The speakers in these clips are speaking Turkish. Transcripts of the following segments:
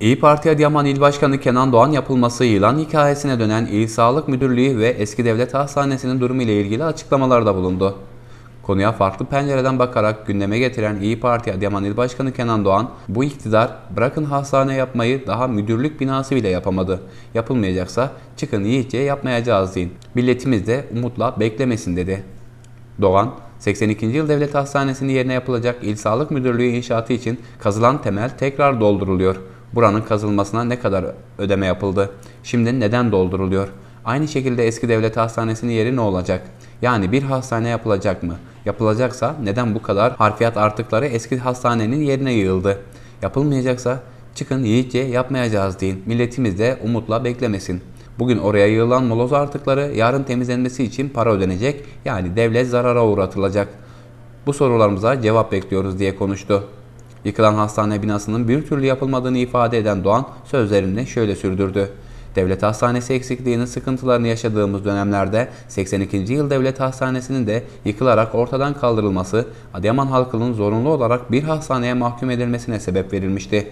İyi Parti Adıyaman İl Başkanı Kenan Doğan yapılması yılan hikayesine dönen İl Sağlık Müdürlüğü ve Eski Devlet Hastanesi'nin durumu ile ilgili açıklamalarda bulundu. Konuya farklı pencereden bakarak gündeme getiren İyi Parti Adıyaman İl Başkanı Kenan Doğan, bu iktidar bırakın hastane yapmayı daha müdürlük binası bile yapamadı. Yapılmayacaksa çıkın iyice yapmayacağız deyin. Milletimiz de umutla beklemesin dedi. Doğan, 82. Yıl Devlet Hastanesi'nin yerine yapılacak İl Sağlık Müdürlüğü inşaatı için kazılan temel tekrar dolduruluyor. Buranın kazılmasına ne kadar ödeme yapıldı? Şimdi neden dolduruluyor? Aynı şekilde eski devlet hastanesinin yeri ne olacak? Yani bir hastane yapılacak mı? Yapılacaksa neden bu kadar harfiyat artıkları eski hastanenin yerine yığıldı? Yapılmayacaksa çıkın yiğitçe yapmayacağız deyin. Milletimiz de umutla beklemesin. Bugün oraya yığılan moloz artıkları yarın temizlenmesi için para ödenecek yani devlet zarara uğratılacak. Bu sorularımıza cevap bekliyoruz diye konuştu. Yıkılan hastane binasının bir türlü yapılmadığını ifade eden Doğan sözlerini şöyle sürdürdü. Devlet hastanesi eksikliğinin sıkıntılarını yaşadığımız dönemlerde 82. yıl devlet hastanesinin de yıkılarak ortadan kaldırılması Adıyaman halkının zorunlu olarak bir hastaneye mahkum edilmesine sebep verilmişti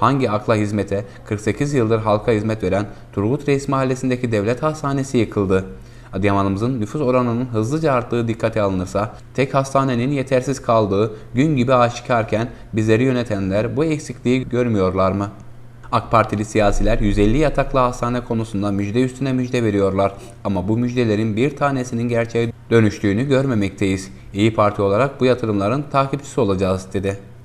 hangi akla hizmete 48 yıldır halka hizmet veren Turgut Reis Mahallesi'ndeki devlet hastanesi yıkıldı. Adıyamanımızın nüfus oranının hızlıca arttığı dikkate alınırsa, tek hastanenin yetersiz kaldığı gün gibi aşikarken bizleri yönetenler bu eksikliği görmüyorlar mı? AK Partili siyasiler 150 yataklı hastane konusunda müjde üstüne müjde veriyorlar ama bu müjdelerin bir tanesinin gerçeğe dönüştüğünü görmemekteyiz. İyi Parti olarak bu yatırımların takipçisi olacağız dedi.